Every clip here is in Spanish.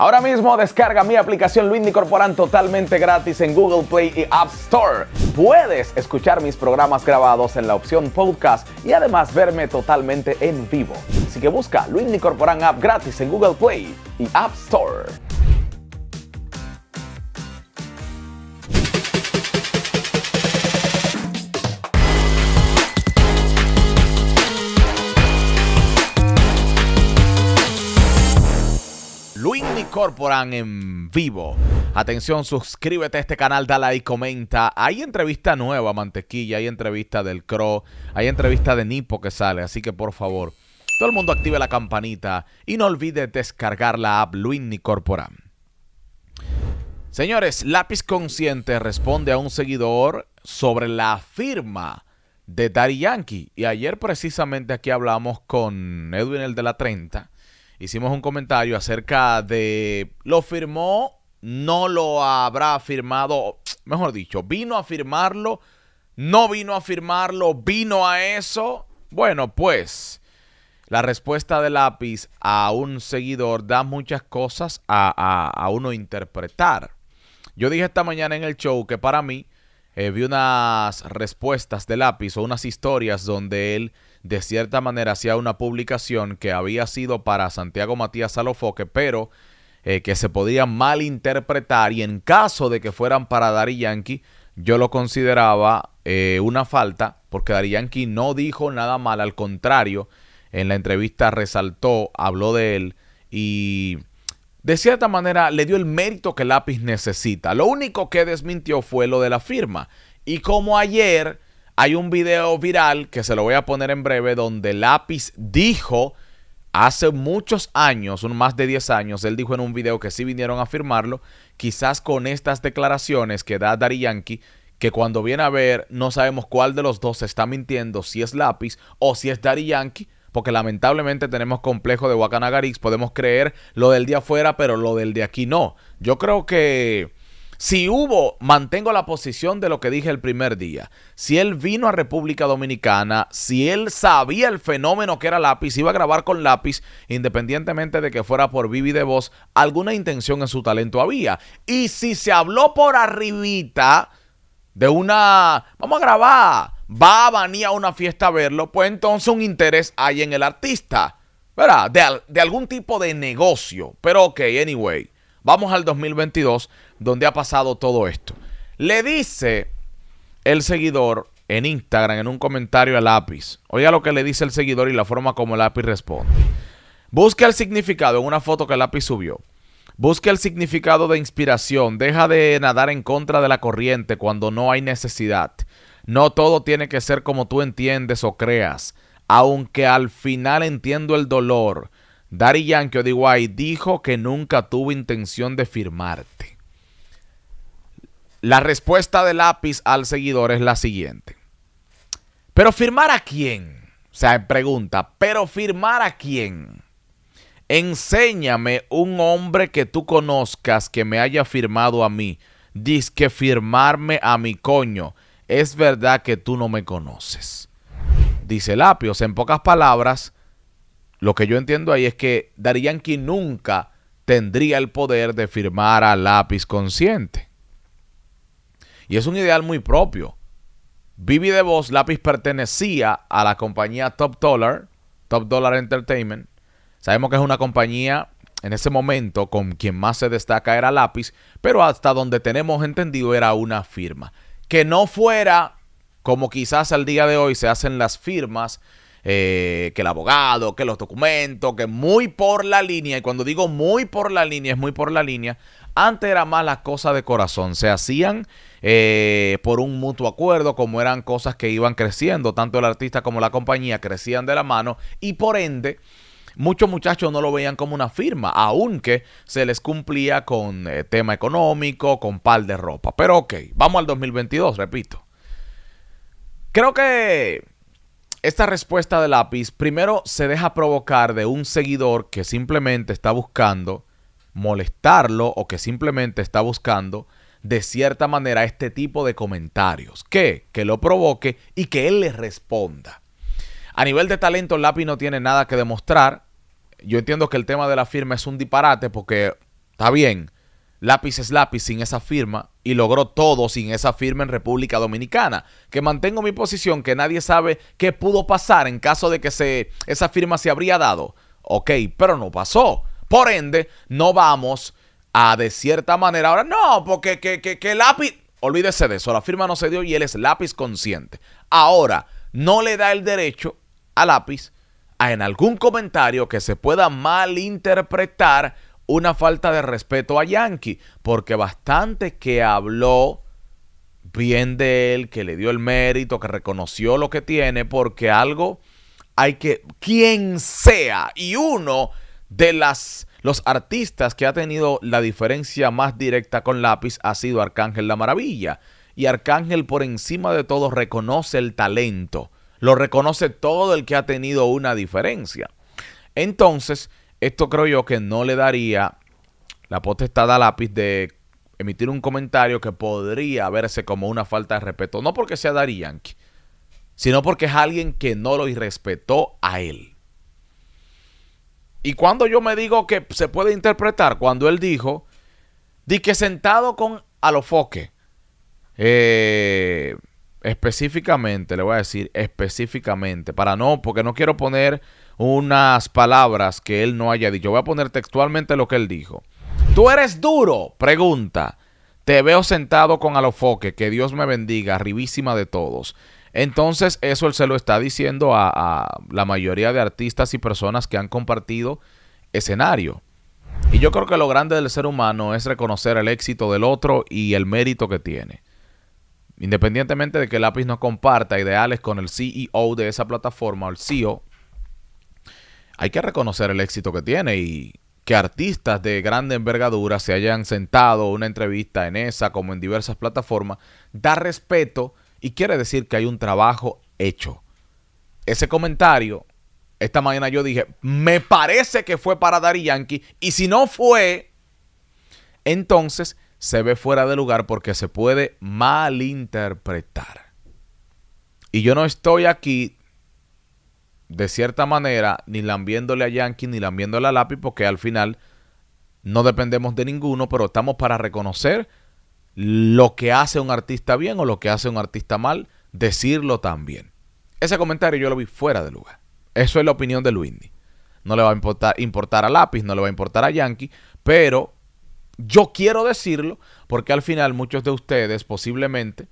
Ahora mismo descarga mi aplicación Luis Corporan totalmente gratis en Google Play y App Store. Puedes escuchar mis programas grabados en la opción podcast y además verme totalmente en vivo. Así que busca Luis Corporan App gratis en Google Play y App Store. en vivo. Atención, suscríbete a este canal, dale like, comenta. Hay entrevista nueva, Mantequilla, hay entrevista del Cro, hay entrevista de Nipo que sale, así que por favor, todo el mundo active la campanita y no olvides descargar la app Luini Corporan. Señores, Lápiz Consciente responde a un seguidor sobre la firma de Daddy Yankee. Y ayer precisamente aquí hablamos con Edwin, el de la 30, hicimos un comentario acerca de lo firmó, no lo habrá firmado, mejor dicho, vino a firmarlo, no vino a firmarlo, vino a eso. Bueno, pues la respuesta de lápiz a un seguidor da muchas cosas a, uno interpretar. Yo dije esta mañana en el show que para mí eh, vi unas respuestas de lápiz o unas historias donde él de cierta manera hacía una publicación que había sido para Santiago Matías Salofoque, pero eh, que se podía malinterpretar y en caso de que fueran para Dari Yankee, yo lo consideraba eh, una falta porque Dari Yankee no dijo nada mal, al contrario, en la entrevista resaltó, habló de él y de cierta manera le dio el mérito que Lápiz necesita. Lo único que desmintió fue lo de la firma. Y como ayer hay un video viral que se lo voy a poner en breve donde Lápiz dijo hace muchos años, un más de 10 años, él dijo en un video que sí vinieron a firmarlo, quizás con estas declaraciones que da Dari Yankee, que cuando viene a ver no sabemos cuál de los dos está mintiendo, si es Lápiz o si es Dari Yankee, porque lamentablemente tenemos complejo de Wakanagarix, podemos creer lo del día afuera, pero lo del de aquí no. Yo creo que si hubo, mantengo la posición de lo que dije el primer día. Si él vino a República Dominicana, si él sabía el fenómeno que era lápiz, iba a grabar con lápiz, independientemente de que fuera por Vivi de voz, alguna intención en su talento había. Y si se habló por arribita de una, vamos a grabar, va a venir a una fiesta a verlo, pues entonces un interés hay en el artista, ¿verdad? De, de algún tipo de negocio. Pero ok, anyway. Vamos al 2022, donde ha pasado todo esto. Le dice el seguidor en Instagram, en un comentario al lápiz. Oiga lo que le dice el seguidor y la forma como el lápiz responde. Busca el significado en una foto que el lápiz subió. Busca el significado de inspiración. Deja de nadar en contra de la corriente cuando no hay necesidad. No todo tiene que ser como tú entiendes o creas. Aunque al final entiendo el dolor, Daddy Yankee D.Y. dijo que nunca tuvo intención de firmarte. La respuesta de Lápiz al seguidor es la siguiente. ¿Pero firmar a quién? O sea, pregunta, ¿pero firmar a quién? Enséñame un hombre que tú conozcas que me haya firmado a mí. Dice que firmarme a mi coño. Es verdad que tú no me conoces. Dice Lápiz, en pocas palabras, lo que yo entiendo ahí es que Darían Yankee nunca tendría el poder de firmar a lápiz consciente. Y es un ideal muy propio. Vivi de Voz, lápiz pertenecía a la compañía Top Dollar, Top Dollar Entertainment. Sabemos que es una compañía en ese momento con quien más se destaca era lápiz, pero hasta donde tenemos entendido era una firma. Que no fuera como quizás al día de hoy se hacen las firmas eh, que el abogado, que los documentos, que muy por la línea, y cuando digo muy por la línea, es muy por la línea, antes era más las cosas de corazón, se hacían eh, por un mutuo acuerdo, como eran cosas que iban creciendo, tanto el artista como la compañía crecían de la mano y por ende muchos muchachos no lo veían como una firma, aunque se les cumplía con eh, tema económico, con par de ropa. Pero ok, vamos al 2022, repito. Creo que esta respuesta de lápiz primero se deja provocar de un seguidor que simplemente está buscando molestarlo o que simplemente está buscando de cierta manera este tipo de comentarios. Que, que lo provoque y que él le responda. A nivel de talento, Lápiz no tiene nada que demostrar. Yo entiendo que el tema de la firma es un disparate porque está bien lápiz es lápiz sin esa firma y logró todo sin esa firma en República Dominicana. Que mantengo mi posición que nadie sabe qué pudo pasar en caso de que se, esa firma se habría dado. Ok, pero no pasó. Por ende, no vamos a de cierta manera ahora, no, porque que, lápiz, olvídese de eso, la firma no se dio y él es lápiz consciente. Ahora, no le da el derecho a lápiz a en algún comentario que se pueda malinterpretar una falta de respeto a Yankee, porque bastante que habló bien de él, que le dio el mérito, que reconoció lo que tiene, porque algo hay que, quien sea, y uno de las, los artistas que ha tenido la diferencia más directa con Lápiz ha sido Arcángel La Maravilla. Y Arcángel por encima de todo reconoce el talento, lo reconoce todo el que ha tenido una diferencia. Entonces, esto creo yo que no le daría la potestad a lápiz de emitir un comentario que podría verse como una falta de respeto, no porque sea darían sino porque es alguien que no lo irrespetó a él. Y cuando yo me digo que se puede interpretar, cuando él dijo, di que sentado con Alofoque, eh, específicamente, le voy a decir específicamente, para no, porque no quiero poner unas palabras que él no haya dicho. Voy a poner textualmente lo que él dijo. ¿Tú eres duro? Pregunta. Te veo sentado con alofoque, que Dios me bendiga, ribísima de todos. Entonces, eso él se lo está diciendo a, a la mayoría de artistas y personas que han compartido escenario. Y yo creo que lo grande del ser humano es reconocer el éxito del otro y el mérito que tiene. Independientemente de que Lápiz no comparta ideales con el CEO de esa plataforma e o el CEO, hay que reconocer el éxito que tiene y que artistas de grande envergadura se hayan sentado una entrevista en esa como en diversas plataformas, da respeto y quiere decir que hay un trabajo hecho. Ese comentario, esta mañana yo dije, me parece que fue para Dari Yankee y si no fue, entonces se ve fuera de lugar porque se puede malinterpretar. Y yo no estoy aquí de cierta manera ni lambiéndole a Yankee ni lambiéndole a Lápiz porque al final no dependemos de ninguno, pero estamos para reconocer lo que hace un artista bien o lo que hace un artista mal, decirlo también. Ese comentario yo lo vi fuera de lugar. Eso es la opinión de Luindy. No le va a importar, importar a Lápiz, no le va a importar a Yankee, pero yo quiero decirlo porque al final muchos de ustedes posiblemente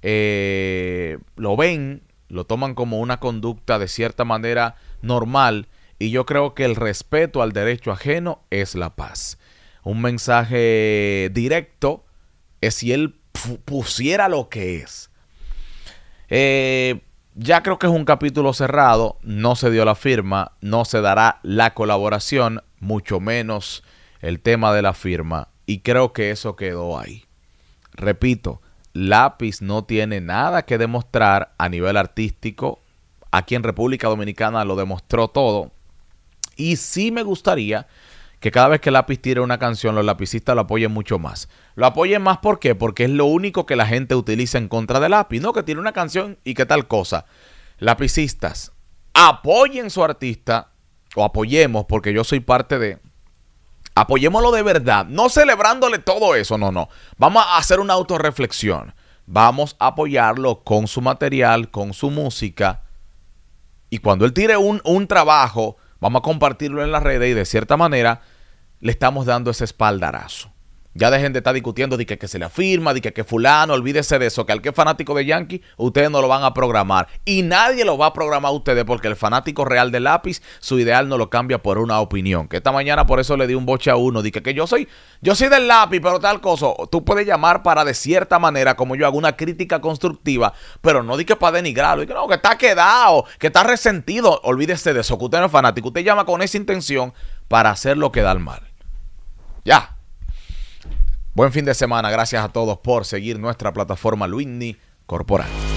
eh, lo ven, lo toman como una conducta de cierta manera normal y yo creo que el respeto al derecho ajeno es la paz. Un mensaje directo es si él pusiera lo que es. Eh, ya creo que es un capítulo cerrado, no se dio la firma, no se dará la colaboración, mucho menos el tema de la firma y creo que eso quedó ahí. Repito, Lápiz no tiene nada que demostrar a nivel artístico. Aquí en República Dominicana lo demostró todo. Y sí me gustaría que cada vez que Lápiz tire una canción, los lapicistas lo apoyen mucho más. Lo apoyen más ¿por qué? porque es lo único que la gente utiliza en contra de Lápiz. No que tiene una canción y qué tal cosa. Lapicistas, apoyen su artista o apoyemos porque yo soy parte de Apoyémoslo de verdad, no celebrándole todo eso, no, no. Vamos a hacer una autorreflexión. Vamos a apoyarlo con su material, con su música. Y cuando él tire un, trabajo, vamos a compartirlo en las redes y de cierta manera le estamos dando ese espaldarazo. Ya dejen de estar discutiendo de que, se le afirma, de que, que, fulano, olvídese de eso, que al que es fanático de Yankee, ustedes no lo van a programar. Y nadie lo va a programar a ustedes porque el fanático real de lápiz, su ideal no lo cambia por una opinión. Que esta mañana por eso le di un boche a uno, dije que, yo soy, yo soy del lápiz, pero tal cosa. Tú puedes llamar para de cierta manera, como yo hago una crítica constructiva, pero no di que para denigrarlo, que no, que está quedado, que está resentido. Olvídese de eso, que usted no es fanático, usted llama con esa intención para hacer lo que da al mal. Ya. Buen fin de semana. Gracias a todos por seguir nuestra plataforma Luini Corporal.